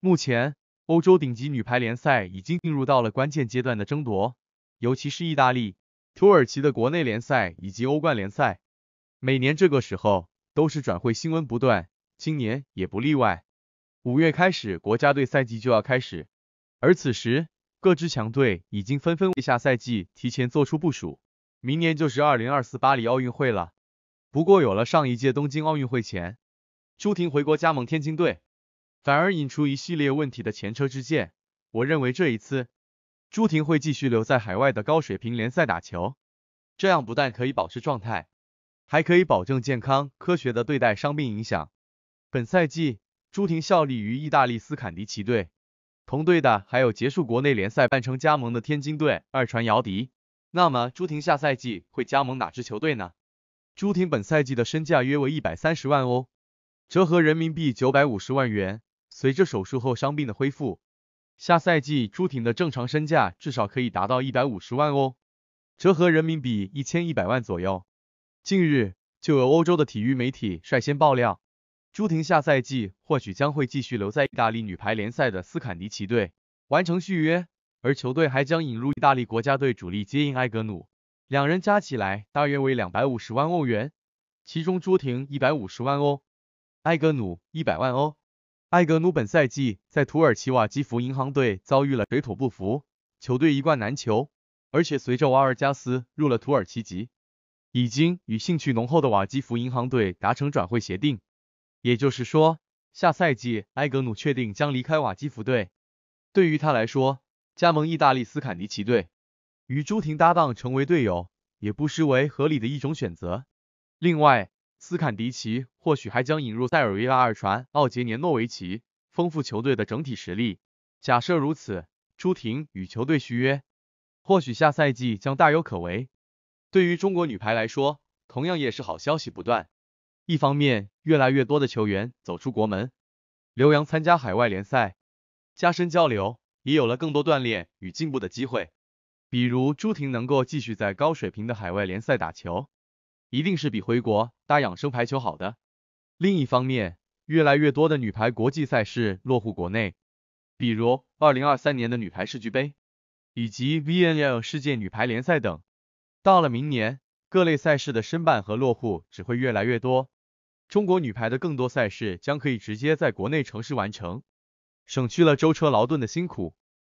目前，欧洲顶级女排联赛已经进入到了关键阶段的争夺，尤其是意大利、土耳其的国内联赛以及欧冠联赛，每年这个时候都是转会新闻不断，今年也不例外。五月开始，国家队赛季就要开始，而此时各支强队已经纷纷为下赛季提前做出部署。明年就是二零二四巴黎奥运会了。不过有了上一届东京奥运会前朱婷回国加盟天津队，反而引出一系列问题的前车之鉴。我认为这一次朱婷会继续留在海外的高水平联赛打球，这样不但可以保持状态，还可以保证健康科学的对待伤病影响。本赛季朱婷效力于意大利斯坎迪奇队，同队的还有结束国内联赛半程加盟的天津队二传姚迪。那么朱婷下赛季会加盟哪支球队呢？朱婷本赛季的身价约为一百三十万欧，折合人民币九百五十万元。随着手术后伤病的恢复，下赛季朱婷的正常身价至少可以达到一百五十万哦，折合人民币一千一百万左右。近日，就有欧洲的体育媒体率先爆料，朱婷下赛季或许将会继续留在意大利女排联赛的斯坎迪奇队完成续约，而球队还将引入意大利国家队主力接应埃格努。两人加起来大约为两百五十万欧元，其中朱婷一百五十万欧埃格努一百万欧埃格努本赛季在土耳其瓦基弗银行队遭遇了水土不服，球队一贯难求，而且随着瓦尔加斯入了土耳其籍，已经与兴趣浓厚的瓦基弗银行队达成转会协定，也就是说，下赛季埃格努确定将离开瓦基弗队。对于他来说，加盟意大利斯坎迪奇队。与朱婷搭档成为队友，也不失为合理的一种选择。另外，斯坎迪奇或许还将引入塞尔维亚二传奥杰年诺维奇，丰富球队的整体实力。假设如此，朱婷与球队续约，或许下赛季将大有可为。对于中国女排来说，同样也是好消息不断。一方面，越来越多的球员走出国门，留洋参加海外联赛，加深交流，也有了更多锻炼与进步的机会。比如朱婷能够继续在高水平的海外联赛打球，一定是比回国打养生排球好的。另一方面，越来越多的女排国际赛事落户国内，比如二零二三年的女排世俱杯，以及 VNL 世界女排联赛等。到了明年，各类赛事的申办和落户只会越来越多，中国女排的更多赛事将可以直接在国内城市完成，省去了舟车劳顿的辛苦。